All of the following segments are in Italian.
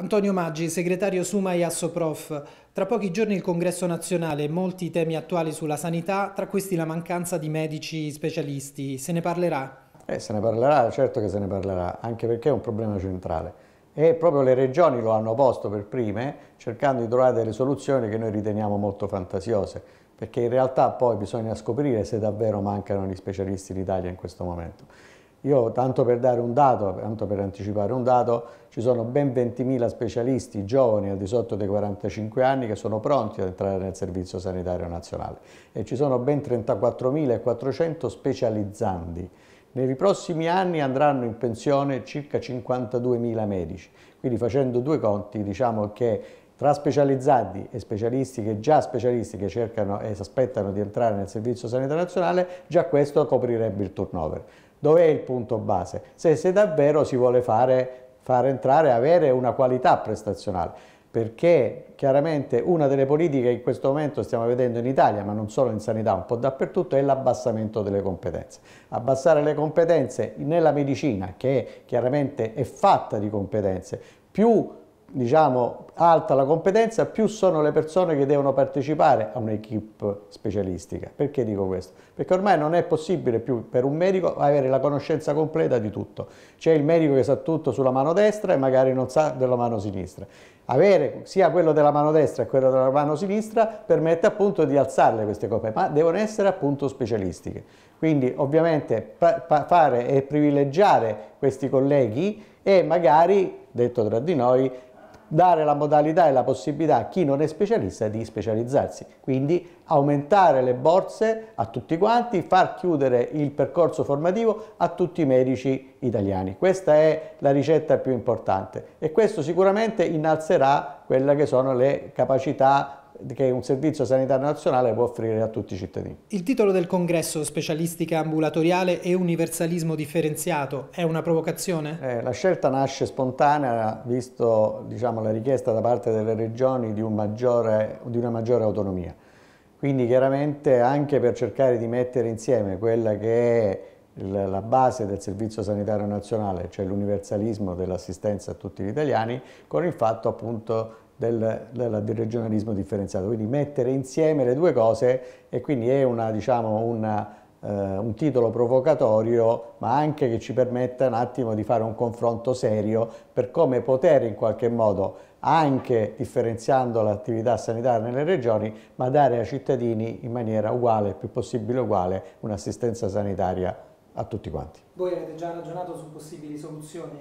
Antonio Maggi, segretario Suma e Assoprof. Tra pochi giorni il congresso nazionale, molti temi attuali sulla sanità, tra questi la mancanza di medici specialisti. Se ne parlerà? Eh, se ne parlerà, certo che se ne parlerà, anche perché è un problema centrale. E proprio le regioni lo hanno posto per prime, cercando di trovare delle soluzioni che noi riteniamo molto fantasiose, perché in realtà poi bisogna scoprire se davvero mancano gli specialisti in Italia in questo momento. Io, tanto per dare un dato, tanto per anticipare un dato, ci sono ben 20.000 specialisti giovani al di sotto dei 45 anni che sono pronti ad entrare nel Servizio Sanitario Nazionale e ci sono ben 34.400 specializzandi. Nei prossimi anni andranno in pensione circa 52.000 medici, quindi facendo due conti diciamo che tra specializzati e specialisti che già specialisti che cercano e si aspettano di entrare nel Servizio Sanitario Nazionale, già questo coprirebbe il turnover. Dov'è il punto base? Se, se davvero si vuole fare, far entrare, avere una qualità prestazionale, perché chiaramente una delle politiche che in questo momento stiamo vedendo in Italia, ma non solo in sanità, un po' dappertutto, è l'abbassamento delle competenze. Abbassare le competenze nella medicina, che chiaramente è fatta di competenze, più diciamo, alta la competenza, più sono le persone che devono partecipare a un'equipe specialistica. Perché dico questo? Perché ormai non è possibile più per un medico avere la conoscenza completa di tutto. C'è il medico che sa tutto sulla mano destra e magari non sa della mano sinistra. Avere sia quello della mano destra che quello della mano sinistra permette appunto di alzarle queste competenze, ma devono essere appunto specialistiche. Quindi ovviamente fare e privilegiare questi colleghi e magari, detto tra di noi, dare la modalità e la possibilità a chi non è specialista di specializzarsi, quindi aumentare le borse a tutti quanti, far chiudere il percorso formativo a tutti i medici italiani. Questa è la ricetta più importante e questo sicuramente innalzerà quelle che sono le capacità che un servizio sanitario nazionale può offrire a tutti i cittadini. Il titolo del congresso specialistica ambulatoriale e universalismo differenziato è una provocazione? Eh, la scelta nasce spontanea visto diciamo, la richiesta da parte delle regioni di, un maggiore, di una maggiore autonomia. Quindi chiaramente anche per cercare di mettere insieme quella che è la base del Servizio Sanitario Nazionale, cioè l'universalismo dell'assistenza a tutti gli italiani, con il fatto appunto del, del, del, regionalismo differenziato, quindi mettere insieme le due cose e quindi è una, diciamo, una, eh, un titolo provocatorio ma anche che ci permetta un attimo di fare un confronto serio per come poter in qualche modo anche differenziando l'attività sanitaria nelle regioni ma dare ai cittadini in maniera uguale, il più possibile uguale, un'assistenza sanitaria a tutti quanti. Voi avete già ragionato su possibili soluzioni?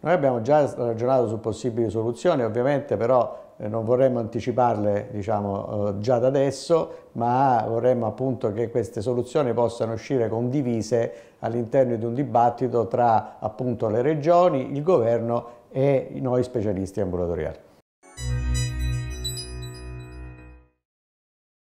Noi abbiamo già ragionato su possibili soluzioni, ovviamente però eh, non vorremmo anticiparle diciamo, eh, già da adesso, ma vorremmo appunto che queste soluzioni possano uscire condivise all'interno di un dibattito tra appunto le regioni, il governo e noi specialisti ambulatoriali.